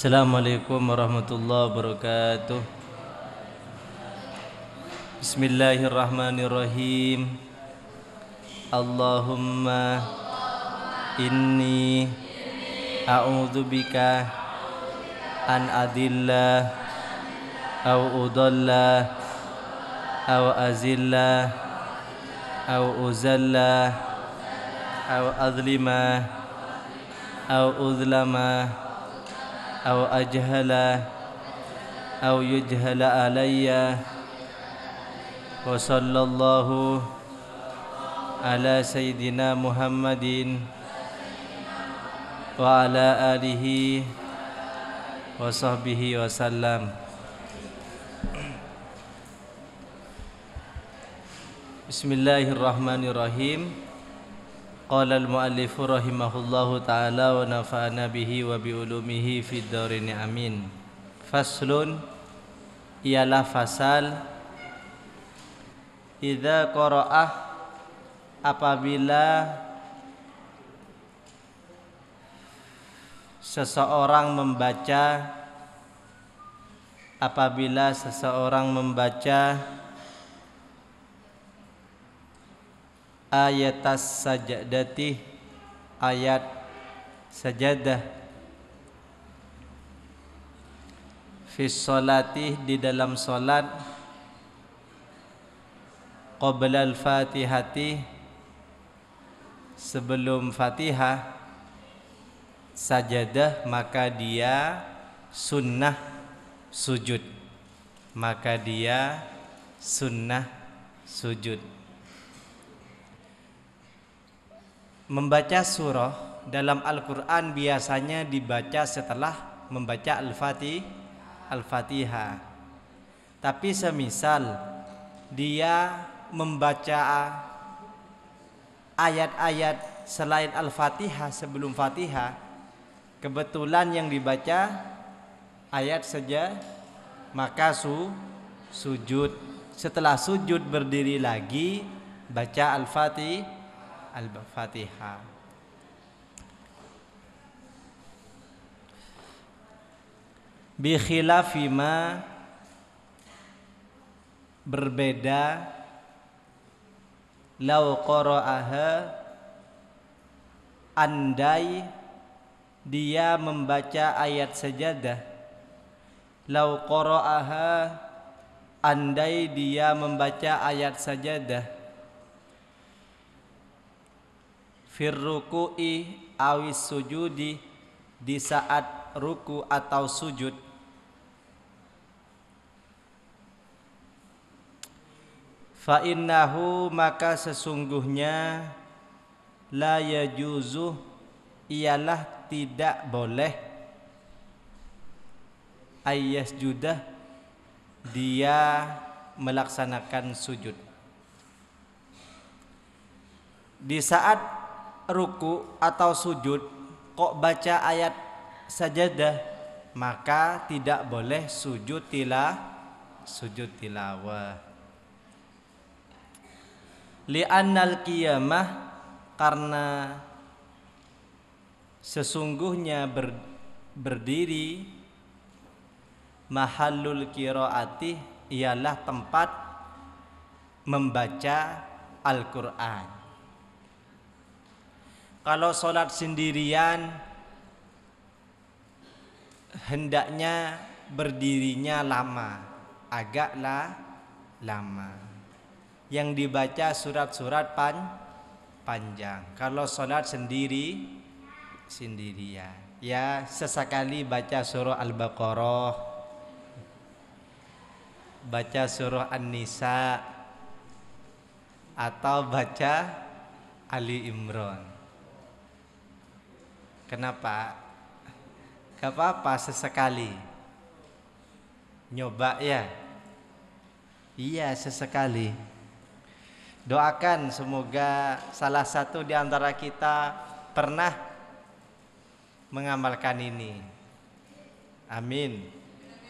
Assalamualaikum warahmatullahi wabarakatuh Bismillahirrahmanirrahim Allahumma inni a'udzubika an adilla au udalla au azilla au uzalla au azlima, au udlama أو أجهله أو يجهل علي وصلى الله على سيدنا محمد وعلى آله وصحبه وسلم بسم الله الرحمن الرحيم قال المؤلف رحمه الله تعالى ونفعنا به وبعلومه في الدارين amin. Faslun ialah fasal اذا qara'ah apabila seseorang membaca apabila seseorang membaca Ayat sajadati ayat sajadah fi solatih di dalam solat qabla al-fatihati sebelum fatihah sajadah maka dia sunnah sujud maka dia sunnah sujud membaca surah dalam Al-Quran biasanya dibaca setelah membaca Al-Fatih, Al-Fatihah. Tapi semisal dia membaca ayat-ayat selain Al-Fatihah sebelum Fatihah, kebetulan yang dibaca ayat saja, maka su, sujud. Setelah sujud berdiri lagi, baca Al-Fatihah Al-Fatihah. Bi berbeda lau qara'aha andai dia membaca ayat sajadah lau qara'aha andai dia membaca ayat sajadah firruku'i awis sujudi di saat ruku atau sujud fa innahu maka sesungguhnya la yajuzu ialah tidak boleh ayas judah dia melaksanakan sujud di saat ruku atau sujud kok baca ayat sajadah maka tidak boleh sujud tilah sujud tilawah li'annal qiyamah karena sesungguhnya ber, berdiri mahallul qiraati ialah tempat membaca Al-Qur'an kalau sholat sendirian Hendaknya berdirinya lama Agaklah lama Yang dibaca surat-surat pan panjang Kalau sholat sendiri Sendirian Ya sesekali baca surah Al-Baqarah Baca surah An-Nisa Atau baca Ali Imran Kenapa? Gak apa-apa sesekali. Nyoba ya. Iya sesekali. Doakan semoga salah satu di antara kita pernah mengamalkan ini. Amin.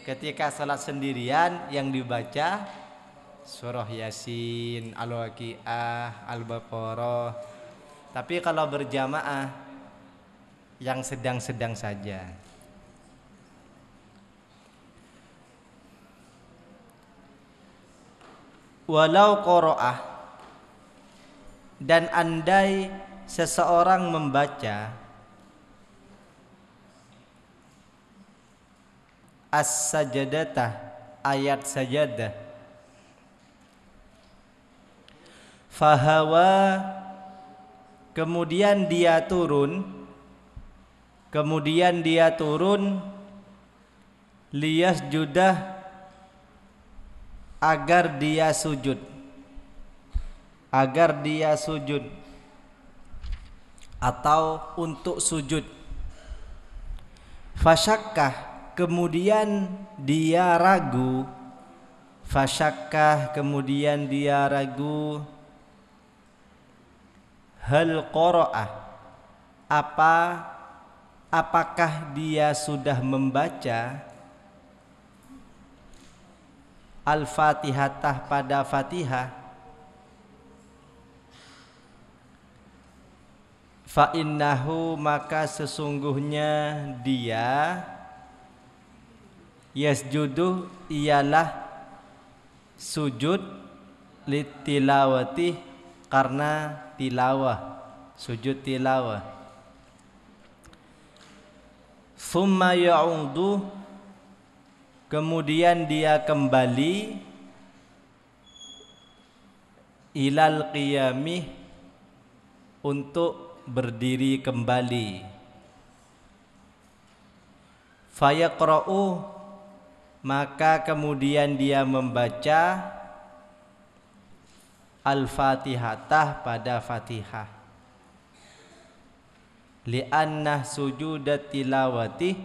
Ketika salat sendirian yang dibaca surah Yasin, Al-Waqiah, Al-Baqarah. Tapi kalau berjamaah yang sedang-sedang saja. Walau qoro'ah dan andai seseorang membaca as-sajadatah ayat sajadah fahawa kemudian dia turun Kemudian dia turun lias judah agar dia sujud. Agar dia sujud atau untuk sujud. Fasyakkah kemudian dia ragu fasyakkah kemudian dia ragu hal qara'a apa apakah dia sudah membaca al fatihah pada Fatihah Fainnahu maka sesungguhnya dia Yasjudu ialah sujud litilawati karena tilawah sujud tilawah thumma yaudhu, kemudian dia kembali ilal qiyamih untuk berdiri kembali fayaqra'u maka kemudian dia membaca al-fatihah pada fatihah li'anna sujudat tilawati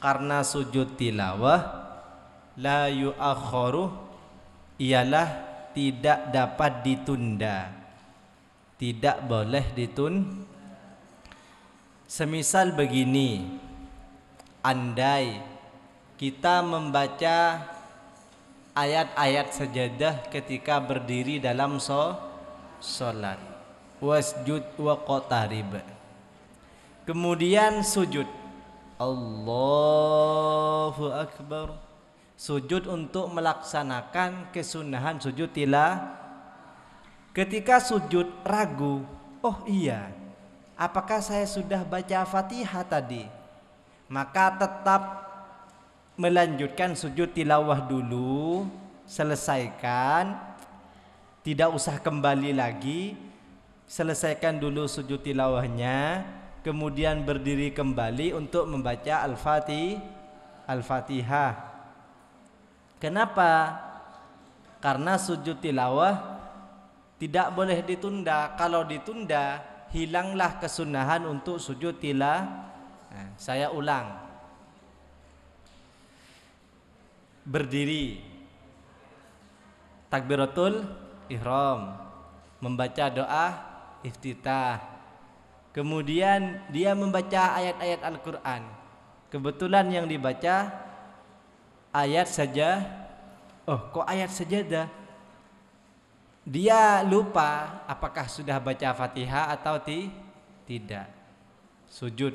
karena sujud tilawah la yu'akhkharu ialah tidak dapat ditunda tidak boleh ditun semisal begini andai kita membaca ayat-ayat sejadah ketika berdiri dalam so, solat wasjud wa qotarib kemudian sujud Allahu Akbar sujud untuk melaksanakan kesunahan sujud tila. ketika sujud ragu oh iya apakah saya sudah baca fatihah tadi maka tetap melanjutkan sujud tilawah dulu selesaikan tidak usah kembali lagi selesaikan dulu sujud tilawahnya kemudian berdiri kembali untuk membaca Al-Fatih Al-Fatihah. Kenapa? Karena sujud tilawah tidak boleh ditunda. Kalau ditunda, hilanglah kesunahan untuk sujud tilawah. saya ulang. Berdiri. Takbiratul ihram. Membaca doa iftitah Kemudian dia membaca ayat-ayat Al-Quran. Kebetulan yang dibaca ayat saja. Oh, kok ayat sajadah? Dia lupa apakah sudah baca Fatihah atau ti tidak. Sujud.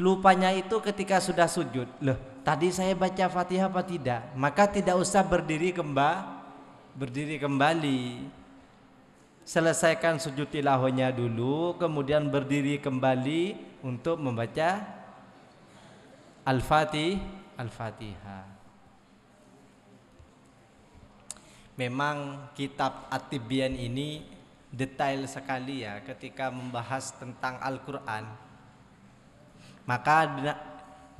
Lupanya itu ketika sudah sujud. Loh, tadi saya baca Fatihah apa tidak? Maka tidak usah berdiri kembali. Berdiri kembali selesaikan sujud tilawahnya dulu kemudian berdiri kembali untuk membaca Al-Fatih Al-Fatihah Memang kitab at ini detail sekali ya ketika membahas tentang Al-Qur'an. Maka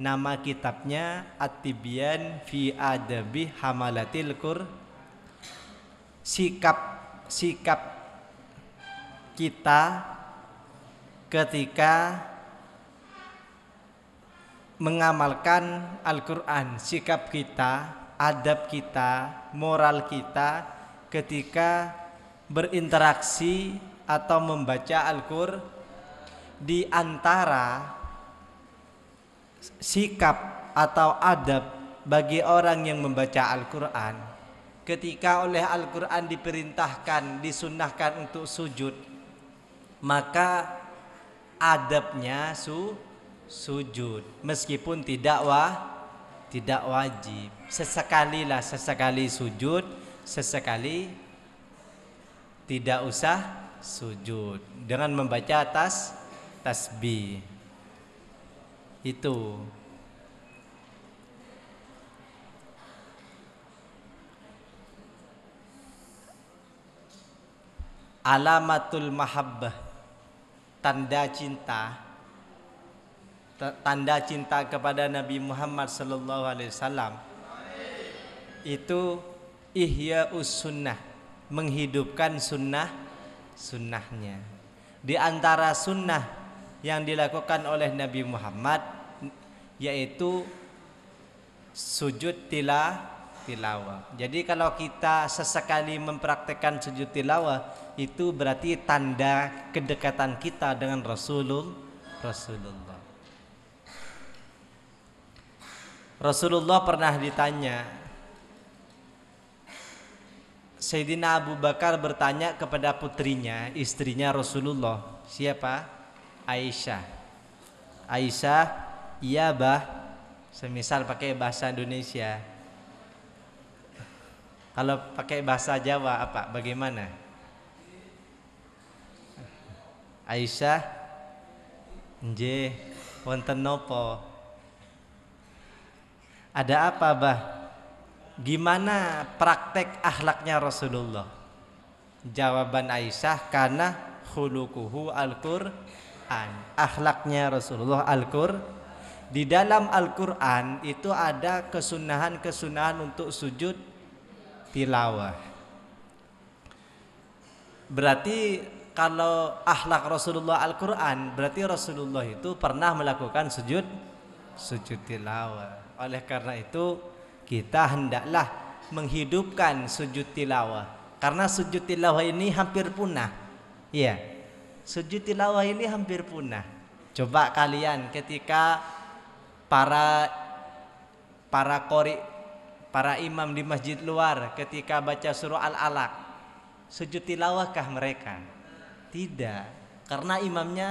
nama kitabnya At-Tibyan fi Adabi Hamalatil Qur sikap sikap kita ketika mengamalkan Al-Quran sikap kita adab kita moral kita ketika berinteraksi atau membaca al quran di antara sikap atau adab bagi orang yang membaca Al-Quran ketika oleh Al-Quran diperintahkan disunahkan untuk sujud maka adabnya su sujud meskipun tidak wah tidak wajib sesekali lah sesekali sujud sesekali tidak usah sujud dengan membaca atas tasbih itu alamatul mahabbah tanda cinta tanda cinta kepada Nabi Muhammad sallallahu alaihi wasallam itu ihya sunnah menghidupkan sunnah sunnahnya di antara sunnah yang dilakukan oleh Nabi Muhammad yaitu sujud tila tilawah. Jadi kalau kita sesekali mempraktekkan sujud tilawah itu berarti tanda kedekatan kita dengan Rasulul Rasulullah. Rasulullah pernah ditanya Sayyidina Abu Bakar bertanya kepada putrinya, istrinya Rasulullah, siapa? Aisyah. Aisyah, iya bah, semisal pakai bahasa Indonesia. Kalau pakai bahasa Jawa apa? Bagaimana? Aisyah nggih wonten nopo ada apa bah gimana praktek akhlaknya Rasulullah jawaban Aisyah karena khuluquhu al-Qur'an akhlaknya Rasulullah al-Qur'an di dalam Al-Quran itu ada kesunahan-kesunahan untuk sujud tilawah. Berarti kalau ahlak Rasulullah Al-Quran berarti Rasulullah itu pernah melakukan sujud sujud tilawah oleh karena itu kita hendaklah menghidupkan sujud tilawah karena sujud tilawah ini hampir punah ya sujud tilawah ini hampir punah coba kalian ketika para para kori para imam di masjid luar ketika baca surah al-alaq sujud tilawahkah mereka tidak. Karena imamnya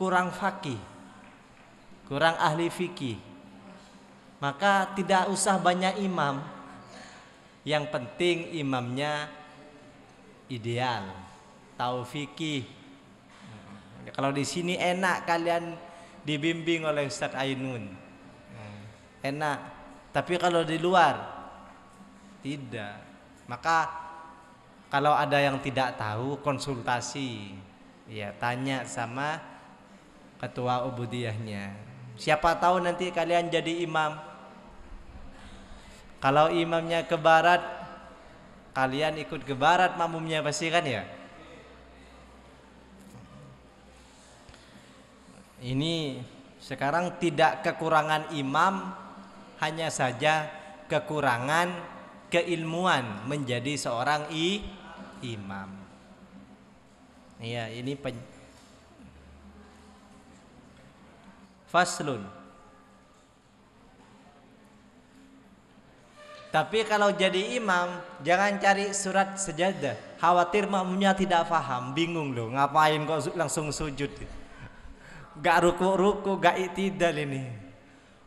kurang fakih, kurang ahli fikih. Maka tidak usah banyak imam. Yang penting imamnya ideal, tahu fikih. Kalau di sini enak kalian dibimbing oleh Ustadz Ainun. Enak. Tapi kalau di luar tidak. Maka kalau ada yang tidak tahu konsultasi. Ya, tanya sama ketua ubudiyahnya. Siapa tahu nanti kalian jadi imam. Kalau imamnya ke barat, kalian ikut ke barat makmumnya pasti kan ya? Ini sekarang tidak kekurangan imam, hanya saja kekurangan keilmuan menjadi seorang i imam. Iya, ini pen... faslun. Tapi kalau jadi imam jangan cari surat sejadah. Khawatir makmumnya tidak paham, bingung loh, ngapain kok langsung sujud. Gak ruku-ruku, gak itidal ini.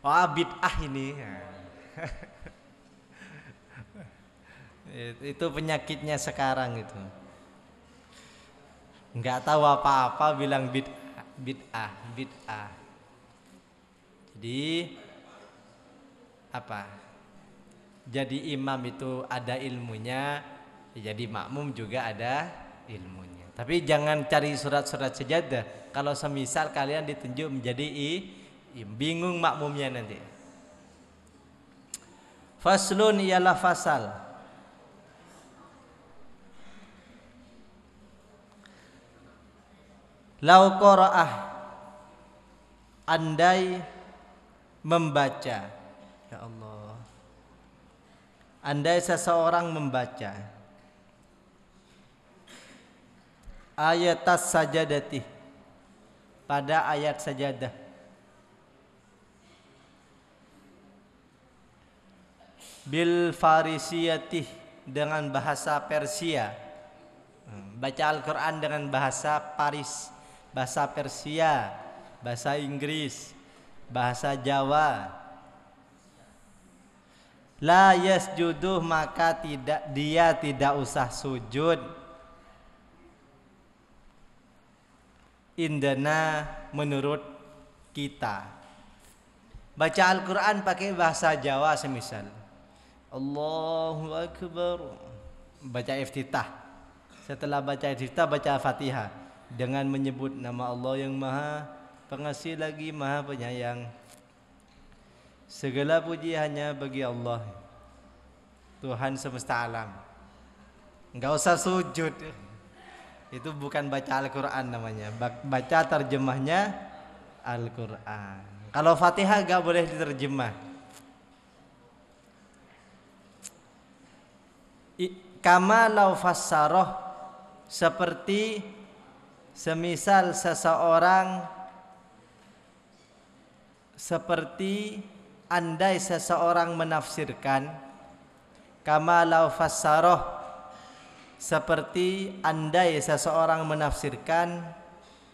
Wah, oh, bid'ah ini. itu penyakitnya sekarang itu nggak tahu apa-apa bilang a bid'ah bid'ah jadi apa jadi imam itu ada ilmunya jadi makmum juga ada ilmunya tapi jangan cari surat-surat sejadah kalau semisal kalian ditunjuk menjadi i, bingung makmumnya nanti faslun ialah fasal Lau qara'ah andai membaca. Ya Allah. Andai seseorang membaca ayat sajadati pada ayat sajadah bil farisiyati dengan bahasa Persia hmm, baca Al-Qur'an dengan bahasa Paris bahasa Persia, bahasa Inggris, bahasa Jawa. La yasjudu maka tidak dia tidak usah sujud. Indana menurut kita. Baca Al-Quran pakai bahasa Jawa semisal. Allahu Akbar. Baca iftitah. Setelah baca iftitah baca Fatihah dengan menyebut nama Allah yang Maha Pengasih lagi Maha Penyayang. Segala puji hanya bagi Allah Tuhan semesta alam. Enggak usah sujud. Itu bukan baca Al-Qur'an namanya. Baca terjemahnya Al-Qur'an. Kalau Fatihah enggak boleh diterjemah. Kama lau fassaroh seperti semisal seseorang seperti andai seseorang menafsirkan kama lau fassaroh seperti andai seseorang menafsirkan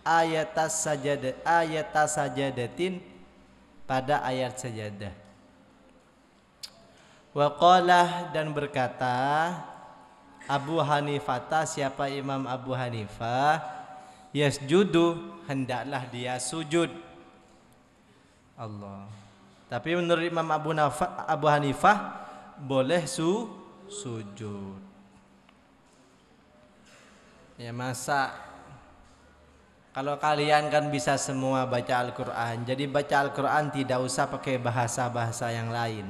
ayat sajada ayat sajadatin pada ayat sajadah Waqalah dan berkata Abu Hanifata siapa Imam Abu Hanifah yasjudu hendaklah dia sujud. Allah. Tapi menurut Imam Abu, Nafa, Abu Hanifah boleh su sujud. Ya masa kalau kalian kan bisa semua baca Al-Qur'an. Jadi baca Al-Qur'an tidak usah pakai bahasa-bahasa yang lain.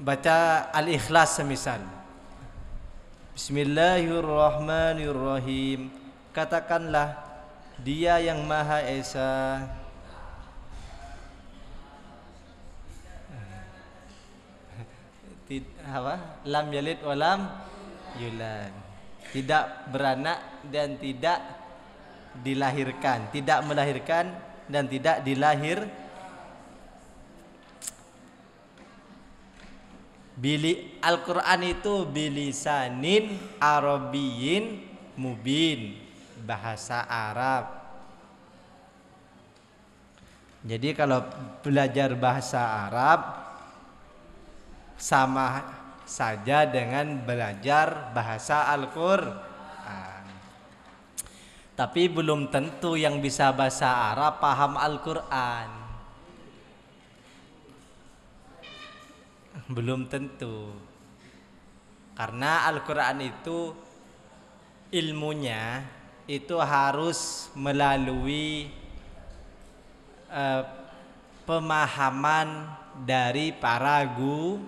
Baca Al-Ikhlas semisal. Bismillahirrahmanirrahim. Katakanlah Dia yang Maha Esa. Tid, apa? Lam yalid walam yulad. Tidak beranak dan tidak dilahirkan, tidak melahirkan dan tidak dilahir Bili Al-Qur'an itu bilisanin Arabiyin mubin, bahasa Arab. Jadi kalau belajar bahasa Arab sama saja dengan belajar bahasa Al-Qur'an. Tapi belum tentu yang bisa bahasa Arab paham Al-Qur'an. Belum tentu. Karena Al-Qur'an itu ilmunya itu harus melalui eh, pemahaman dari para gu,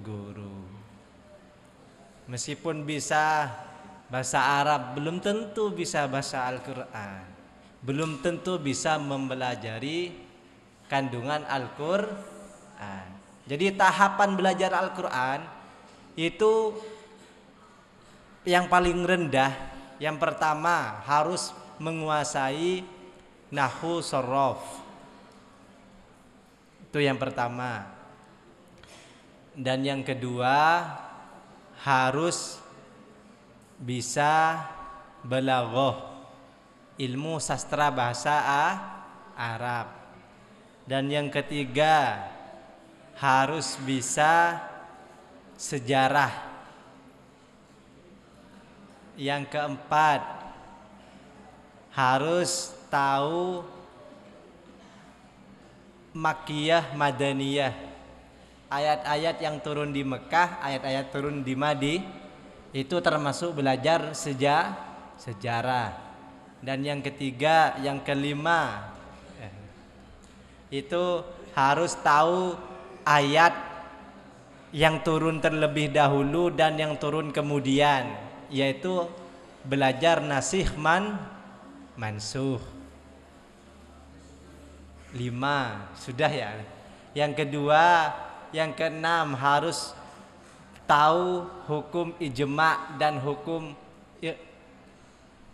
guru. Meskipun bisa bahasa Arab, belum tentu bisa bahasa Al-Qur'an. Belum tentu bisa mempelajari kandungan Al-Qur'an. Jadi tahapan belajar Al-Qur'an itu yang paling rendah yang pertama harus menguasai nahu sorof itu yang pertama dan yang kedua harus bisa belagoh ilmu sastra bahasa Arab dan yang ketiga harus bisa sejarah. Yang keempat, harus tahu makiyah madaniyah. Ayat-ayat yang turun di Mekah, ayat-ayat turun di Madi, itu termasuk belajar seja, sejarah. Dan yang ketiga, yang kelima, eh, itu harus tahu ayat yang turun terlebih dahulu dan yang turun kemudian yaitu belajar nasih man mansuh lima sudah ya yang kedua yang keenam harus tahu hukum ijma dan hukum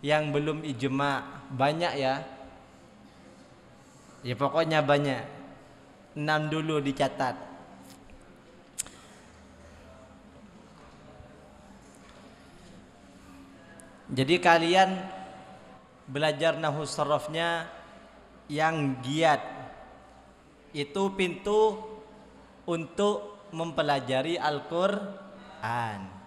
yang belum ijma banyak ya ya pokoknya banyak Enam dulu dicatat. Jadi kalian belajar nahu sorofnya yang giat. Itu pintu untuk mempelajari Al-Qur'an.